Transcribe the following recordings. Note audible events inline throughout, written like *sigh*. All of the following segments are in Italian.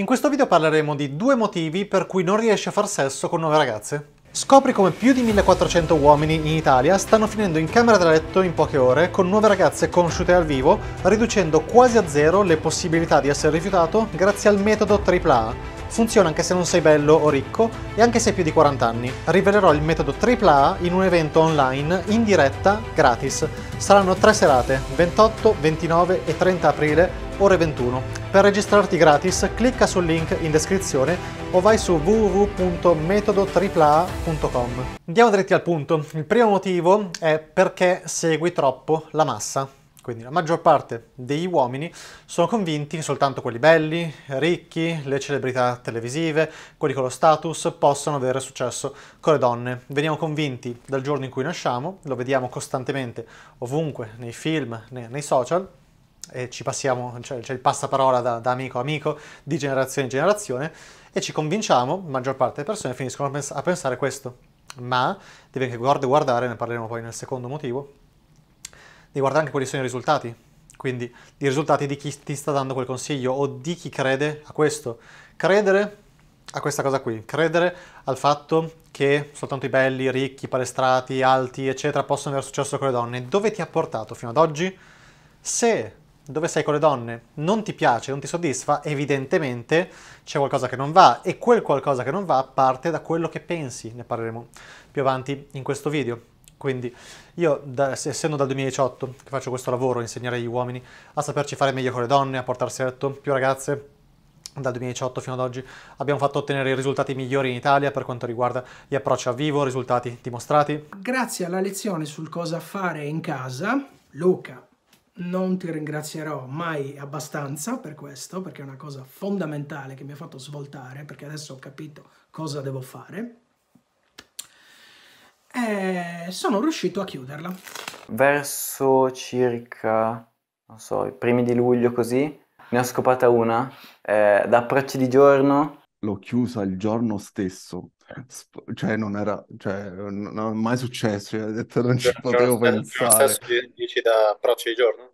In questo video parleremo di due motivi per cui non riesci a far sesso con nuove ragazze. Scopri come più di 1400 uomini in Italia stanno finendo in camera da letto in poche ore con nuove ragazze conosciute al vivo, riducendo quasi a zero le possibilità di essere rifiutato grazie al metodo AAA, funziona anche se non sei bello o ricco e anche se hai più di 40 anni. Rivelerò il metodo AAA in un evento online in diretta gratis. Saranno tre serate, 28, 29 e 30 aprile, ore 21. Per registrarti gratis clicca sul link in descrizione o vai su www.metodotripla.com. Andiamo dritti al punto. Il primo motivo è perché segui troppo la massa. Quindi la maggior parte degli uomini sono convinti che soltanto quelli belli, ricchi, le celebrità televisive, quelli con lo status possano avere successo con le donne. Veniamo convinti dal giorno in cui nasciamo, lo vediamo costantemente ovunque, nei film, nei social, e ci passiamo, cioè c'è cioè, cioè il passaparola da, da amico a amico, di generazione in generazione, e ci convinciamo, la maggior parte delle persone finiscono a, pens- a pensare questo, ma devi anche guard- guardare, ne parleremo poi nel secondo motivo, devi guardare anche quali sono i risultati, quindi i risultati di chi ti sta dando quel consiglio o di chi crede a questo. Credere a questa cosa qui, credere al fatto che soltanto i belli, ricchi, palestrati, alti, eccetera, possono aver successo con le donne. Dove ti ha portato fino ad oggi? Se dove sei con le donne non ti piace, non ti soddisfa, evidentemente c'è qualcosa che non va e quel qualcosa che non va parte da quello che pensi, ne parleremo più avanti in questo video. Quindi io, da, essendo dal 2018 che faccio questo lavoro, insegnare agli uomini a saperci fare meglio con le donne, a portarsi a letto più ragazze, dal 2018 fino ad oggi abbiamo fatto ottenere i risultati migliori in Italia per quanto riguarda gli approcci a vivo, risultati dimostrati. Grazie alla lezione sul cosa fare in casa, Luca non ti ringrazierò mai abbastanza per questo, perché è una cosa fondamentale che mi ha fatto svoltare, perché adesso ho capito cosa devo fare. E sono riuscito a chiuderla. Verso circa, non so, i primi di luglio così, ne ho scopata una, eh, da approcci di giorno. L'ho chiusa il giorno stesso, cioè non era, cioè, non è mai successo, cioè, detto non ci cioè, potevo cioè, pensare. Non cioè, stesso dici da approcci di giorno?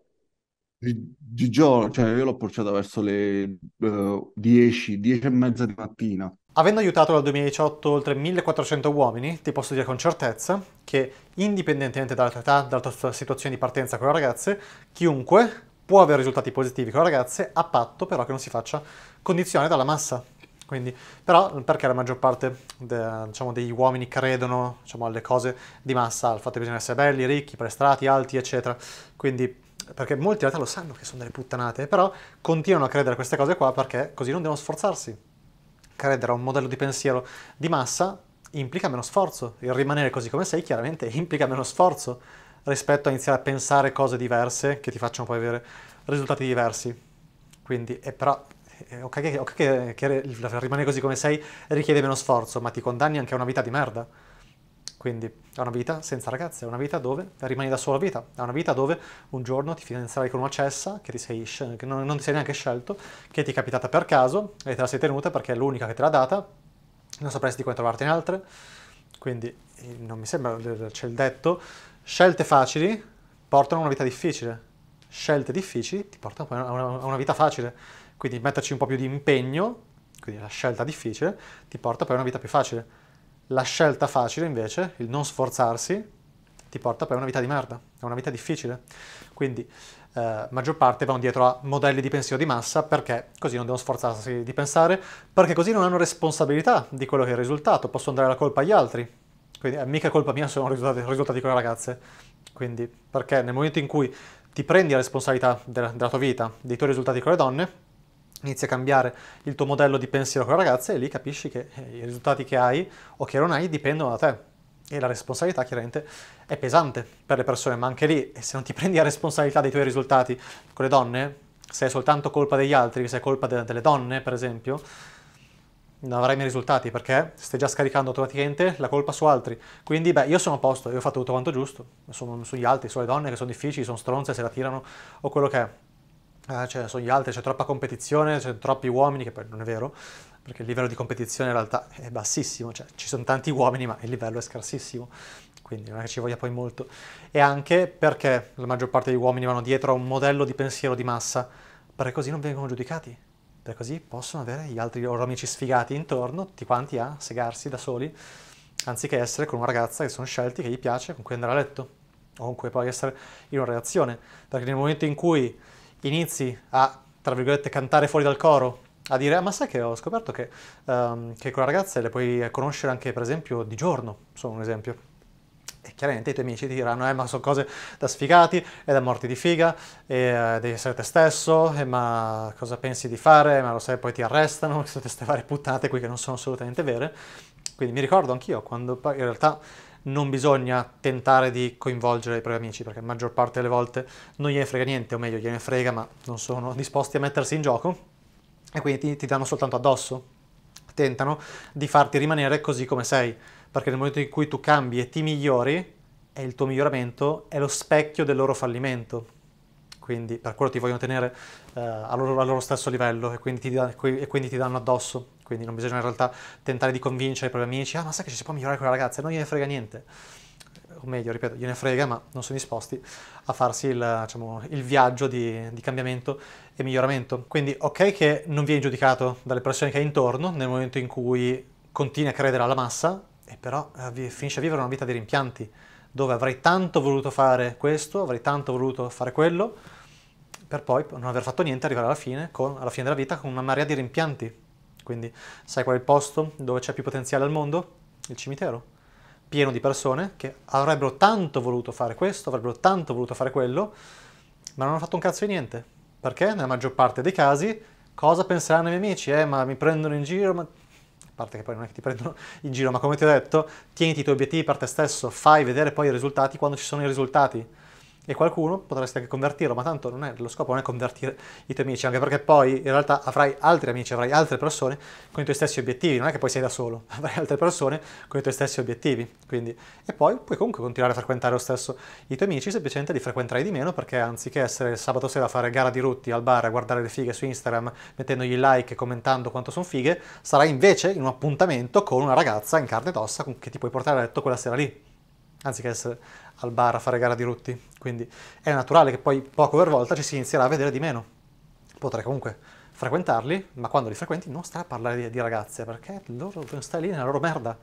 di, di giorno, cioè io l'ho portata verso le uh, eh, 10, e mezza di mattina. Avendo aiutato dal 2018 oltre 1400 uomini, ti posso dire con certezza che indipendentemente dall'età, dalla tua situazione di partenza con le ragazze, chiunque può avere risultati positivi con le ragazze, a patto però che non si faccia condizione dalla massa. Quindi, però perché la maggior parte de, diciamo, degli uomini credono diciamo, alle cose di massa, al fatto che bisogna essere belli, ricchi, prestrati, alti, eccetera. Quindi perché molti in realtà lo sanno che sono delle puttanate, però continuano a credere a queste cose qua perché così non devono sforzarsi. Credere a un modello di pensiero di massa implica meno sforzo, il rimanere così come sei chiaramente *laughs* implica meno sforzo rispetto a iniziare a pensare cose diverse che ti facciano poi avere risultati diversi. Quindi, è però, eh, ok, che, okay che, che rimanere così come sei richiede meno sforzo, ma ti condanni anche a una vita di merda quindi è una vita senza ragazze, è una vita dove rimani da sola vita, è una vita dove un giorno ti fidanzerai con una cessa che, sei, che non, non ti sei neanche scelto, che ti è capitata per caso e te la sei tenuta perché è l'unica che te l'ha data, non sapresti di come trovarti in altre, quindi eh, non mi sembra, c'è il detto, scelte facili portano a una vita difficile, scelte difficili ti portano poi a una, a una vita facile, quindi metterci un po' più di impegno, quindi la scelta difficile, ti porta poi a una vita più facile la scelta facile invece, il non sforzarsi, ti porta poi a una vita di merda, a una vita difficile. Quindi eh, maggior parte vanno dietro a modelli di pensiero di massa perché così non devono sforzarsi di pensare, perché così non hanno responsabilità di quello che è il risultato, possono dare la colpa agli altri. Quindi è eh, mica colpa mia se sono risultati, risultati con le ragazze. Quindi perché nel momento in cui ti prendi la responsabilità della, della tua vita, dei tuoi risultati con le donne, inizi a cambiare il tuo modello di pensiero con la ragazza e lì capisci che eh, i risultati che hai o che non hai dipendono da te. E la responsabilità chiaramente è pesante per le persone, ma anche lì, eh, se non ti *laughs* prendi la responsabilità dei tuoi risultati con le donne, se è soltanto colpa degli altri, se è colpa de- delle donne, per esempio, non avrai mai risultati perché stai già scaricando automaticamente la colpa su altri. Quindi, beh, io sono a posto, io ho fatto tutto quanto giusto, sono sugli altri, sulle donne che sono difficili, sono stronze, se la tirano o quello che è eh, ah, ce cioè, sono gli altri, c'è troppa competizione, c'è troppi uomini, che poi non è vero, perché il livello di competizione in realtà è bassissimo, cioè ci sono tanti uomini ma il livello è scarsissimo, quindi non è che ci voglia poi molto. E anche perché la maggior parte degli uomini vanno dietro a un modello di pensiero di massa, perché così non vengono giudicati, perché così possono avere gli altri loro amici sfigati intorno, tutti quanti a segarsi da soli, anziché essere con una ragazza che sono scelti, che gli piace, con cui andare a letto, o con cui poi essere in una relazione, perché nel momento in cui inizi a, tra virgolette, cantare fuori dal coro, a dire, ah, ma sai che ho scoperto che, um, che quelle ragazze le puoi conoscere anche, per esempio, di giorno, sono un esempio. E chiaramente i tuoi amici ti diranno, eh, ma sono cose da sfigati e da morti di figa, e eh, devi essere te stesso, e ma cosa pensi di fare, ma lo sai, poi ti arrestano, *laughs* queste varie puttate qui che non sono assolutamente vere. Quindi mi ricordo anch'io quando in realtà non bisogna tentare di coinvolgere i propri amici perché la maggior parte delle volte non gliene frega niente, o meglio gliene frega ma non sono disposti a mettersi in gioco e quindi ti, ti danno soltanto addosso. Tentano di farti rimanere così come sei, perché nel momento in cui tu cambi e ti migliori, è il tuo miglioramento, è lo specchio del loro fallimento quindi per quello ti vogliono tenere eh, al, loro, al, loro, stesso livello e quindi, da, e quindi, ti danno addosso. Quindi non bisogna in realtà tentare di convincere i propri amici, ah ma sai che ci si può migliorare con la ragazza, non gliene frega niente. O meglio, ripeto, gliene frega, ma non sono disposti a farsi il, diciamo, il viaggio di, di cambiamento e miglioramento. Quindi ok che non vieni giudicato dalle persone che hai intorno nel momento in cui continui a credere alla massa, e però eh, finisci a vivere una vita di rimpianti, dove avrei tanto voluto fare questo, avrei tanto voluto fare quello, per poi non aver fatto niente arrivare alla fine, con, alla fine della vita con una marea di rimpianti. Quindi sai qual è il posto dove c'è più potenziale al mondo? Il cimitero. Pieno di persone che avrebbero tanto voluto fare questo, avrebbero tanto voluto fare quello, ma non hanno fatto un cazzo di niente. Perché nella maggior parte dei casi cosa penseranno i miei amici? Eh, ma mi prendono in giro, ma... A parte che poi non è che ti prendono in giro, ma come ti ho detto, tieniti i tuoi obiettivi per te stesso, fai vedere poi i risultati quando ci sono i risultati e qualcuno potresti anche convertirlo, ma tanto non è, lo scopo non è convertire i tuoi amici, anche perché poi in realtà avrai altri amici, avrai altre persone con i tuoi stessi obiettivi, non è che poi sei da solo, *laughs* avrai altre persone con i tuoi stessi obiettivi, quindi e poi puoi comunque continuare a frequentare lo stesso i tuoi amici, semplicemente li frequenterai di meno perché anziché essere il sabato sera a fare gara di rutti al bar, a guardare le fighe su Instagram, mettendogli like e commentando quanto sono fighe, sarai invece in un appuntamento con una ragazza in carne ed ossa che ti puoi portare a letto quella sera lì anziché essere al bar a fare gara di rutti. Quindi è naturale che poi poco per volta ci si inizierà a vedere di meno. Potrai comunque frequentarli, ma quando li frequenti non stai a parlare di, di ragazze, perché loro stai lì nella loro merda.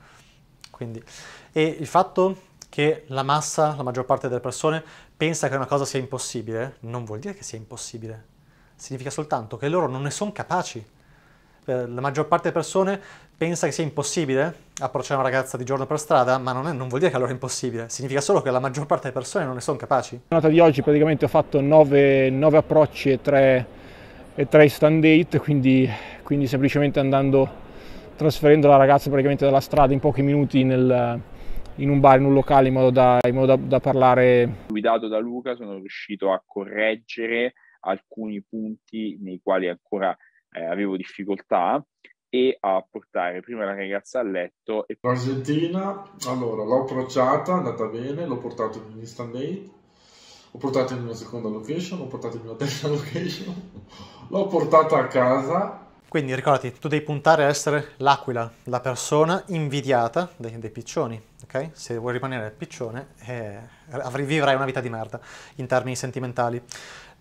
Quindi, e il fatto che la massa, la maggior parte delle persone, pensa che una cosa sia impossibile, non vuol dire che sia impossibile. Significa soltanto che loro non ne sono capaci per la maggior parte delle persone pensa che sia impossibile approcciare una ragazza di giorno per strada, ma non, è, non, vuol dire che allora è impossibile, significa solo che la maggior parte delle persone non ne sono capaci. La giornata di oggi praticamente ho fatto 9, approcci e 3, e 3 stand date, quindi, quindi semplicemente andando, trasferendo la ragazza praticamente dalla strada in pochi minuti nel, in un bar, in un locale, in modo, da, in modo da, da parlare. Guidato da Luca sono riuscito a correggere alcuni punti nei quali ancora eh, avevo difficoltà e a portare prima la ragazza a letto. E... L'Argentina, allora, l'ho approcciata, è andata bene, l'ho portata in un instant date, l'ho portata in una seconda location, l'ho portata in una terza *laughs* location, l'ho portata a casa. Quindi ricordati, tu devi puntare a essere l'aquila, la persona invidiata dei, dei piccioni, ok? Se vuoi rimanere piccione, eh, avrai, vivrai una vita di merda in termini sentimentali.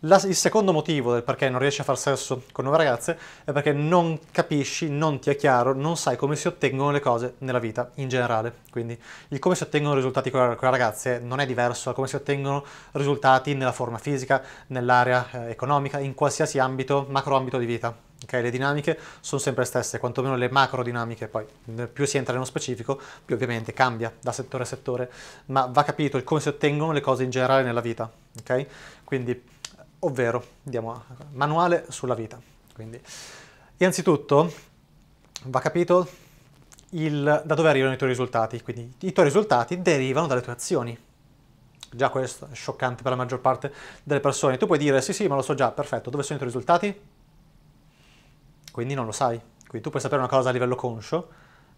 La, il secondo motivo del perché non riesci a far sesso con nuove ragazze è perché non capisci, non ti è chiaro, non sai come si ottengono le cose nella vita in generale. Quindi il come si ottengono risultati con, le ragazze non è diverso da come si ottengono risultati nella forma fisica, nell'area eh, economica, in qualsiasi ambito, macro ambito di vita. Okay? Le dinamiche sono sempre le stesse, quantomeno le macro dinamiche, poi eh, più si entra nello specifico, più ovviamente cambia da settore a settore, ma va capito il come si ottengono le cose in generale nella vita. Okay? Quindi ovvero diamo a eh, manuale sulla vita. Quindi, innanzitutto va capito il, da dove arrivano i tuoi risultati, quindi i tuoi risultati derivano dalle tue azioni. Già questo è scioccante per la maggior parte delle persone. Tu puoi dire sì sì ma lo so già, perfetto, dove sono i tuoi risultati? Quindi non lo sai. Quindi tu puoi sapere una cosa a livello conscio,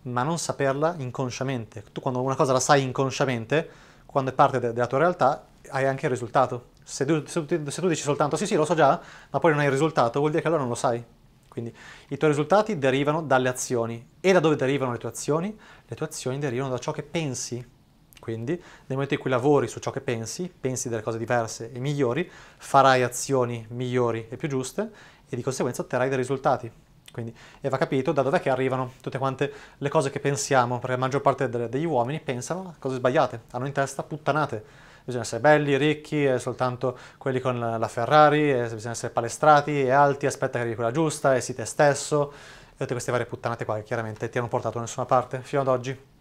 ma non saperla inconsciamente. Tu quando una cosa la sai inconsciamente, quando è parte de- della tua realtà, hai anche il risultato. Se tu, se, tu, se tu, dici soltanto sì sì lo so già, ma poi non hai il risultato, vuol dire che allora non lo sai. Quindi i tuoi risultati derivano dalle azioni. E da dove derivano le tue azioni? Le tue azioni derivano da ciò che pensi. Quindi nel momento in cui lavori su ciò che pensi, pensi delle cose diverse e migliori, farai azioni migliori e più giuste e di conseguenza otterrai dei risultati. Quindi, e va capito da dov'è che arrivano tutte quante le cose che pensiamo, perché la maggior parte degli uomini pensano a cose sbagliate, hanno in testa puttanate bisogna essere belli, ricchi, è soltanto quelli con la Ferrari, e bisogna essere palestrati e alti, aspetta che arrivi quella giusta, e si te stesso, e tutte queste varie puttanate qua che chiaramente ti hanno portato da nessuna parte fino ad oggi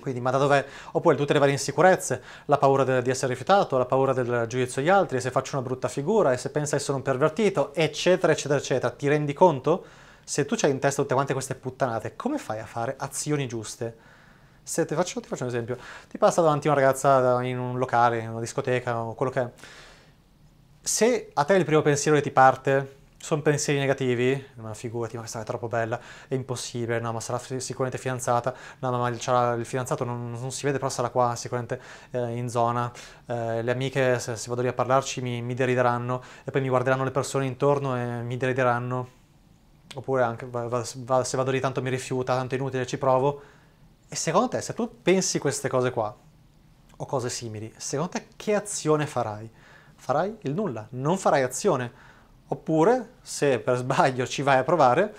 quindi ma da dov'è? Oppure tutte le varie insicurezze, la paura de- di essere rifiutato, la paura del giudizio degli altri, e se faccio una brutta figura, e se pensa di essere un pervertito, eccetera, eccetera, eccetera. Ti rendi conto? Se tu c'hai in testa tutte quante queste puttanate, come fai a fare azioni giuste? se ti faccio, ti faccio un esempio, ti passa davanti una ragazza in un locale, in una discoteca o quello che è, se a te il primo pensiero che ti parte sono pensieri negativi, ma figurati, ma questa è troppo bella, è impossibile, no, ma sarà sicuramente fidanzata, no, ma il fidanzato non, non, si vede, però sarà qua sicuramente eh, in zona, eh, le amiche se, se, vado lì a parlarci mi, mi, derideranno e poi mi guarderanno le persone intorno e mi derideranno, oppure anche va, va, se vado lì tanto mi rifiuta, tanto è inutile, ci provo, e secondo te, se tu pensi queste cose qua, o cose simili, secondo te che azione farai? Farai il nulla, non farai azione. Oppure, se per sbaglio ci vai a provare,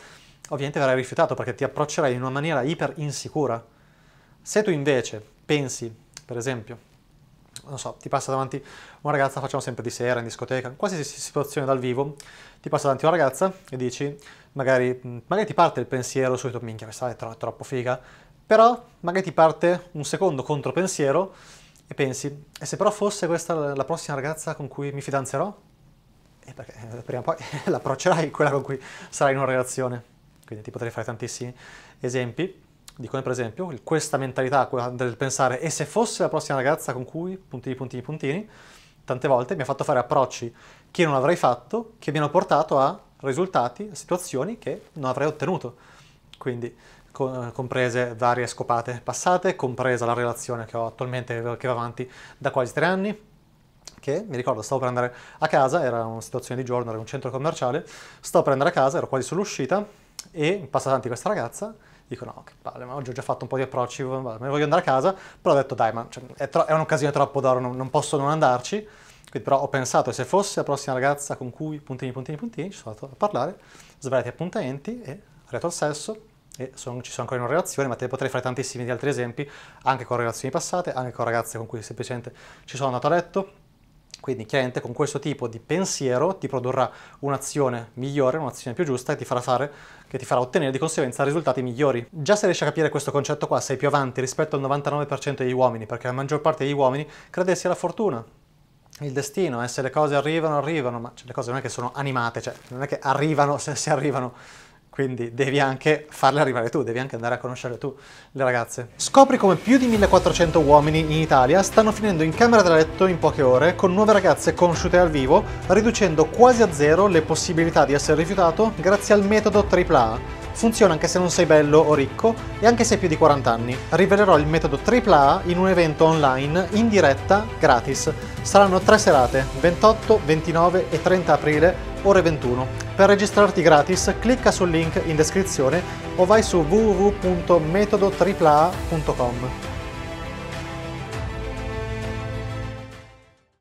ovviamente verrai rifiutato perché ti approccerai in una maniera iper insicura. Se tu invece pensi, per esempio, non so, ti passa davanti una ragazza, facciamo sempre di sera, in discoteca, in qualsiasi situazione dal vivo, ti passa davanti una ragazza e dici, magari, magari ti parte il pensiero subito, minchia, questa è, tro- troppo figa, però magari ti parte un secondo contropensiero e pensi, e se però fosse questa la prossima ragazza con cui mi fidanzerò? E perché eh, prima o poi *laughs* l'approccerai quella con cui sarai in una relazione. Quindi ti potrei fare tantissimi esempi dicono per esempio, questa mentalità del pensare e se fosse la prossima ragazza con cui, puntini, puntini, puntini, tante volte mi ha fatto fare approcci che non avrei fatto, che mi hanno portato a risultati, a situazioni che non avrei ottenuto. Quindi con, comprese varie scopate passate, compresa la relazione che ho attualmente, eh, che va avanti da quasi tre anni, che mi ricordo stavo per andare a casa, era una situazione di giorno, era un centro commerciale, stavo per andare a casa, ero quasi sull'uscita e passa avanti questa ragazza dico no, che palle, ma oggi ho già fatto un po' di approcci, me ne voglio andare a casa, però ho detto dai, ma cioè, è, tro- è, un'occasione troppo d'oro, non, non, posso non andarci, quindi però ho pensato se fosse la prossima ragazza con cui puntini, puntini, puntini, ci sono andato a parlare, svariati appuntamenti e retro al sesso e sono, ci sono ancora in una relazione, ma te potrei fare tantissimi di altri esempi, anche con relazioni passate, anche con ragazze con cui semplicemente ci sono andato a letto, quindi chiaramente con questo tipo di pensiero ti produrrà un'azione migliore, un'azione più giusta che ti farà fare che ti farà ottenere di conseguenza risultati migliori. Già se riesci a capire questo concetto qua sei più avanti rispetto al 99% degli uomini, perché la maggior parte degli uomini crede sia la fortuna, il destino, eh, se le cose arrivano, arrivano, ma cioè, le cose non è che sono animate, cioè non è che arrivano se, se arrivano. Quindi devi anche farle arrivare tu, devi anche andare a conoscere tu le ragazze. Scopri come più di 1400 uomini in Italia stanno finendo in camera da letto in poche ore con nuove ragazze conosciute al vivo, riducendo quasi a zero le possibilità di essere rifiutato grazie al metodo AAA. Funziona anche se non sei bello o ricco e anche se hai più di 40 anni. Rivelerò il metodo AAA in un evento online, in diretta, gratis. Saranno tre serate, 28, 29 e 30 aprile, ore 21 per registrarti gratis clicca sul link in descrizione o vai su www.metodotripla.com.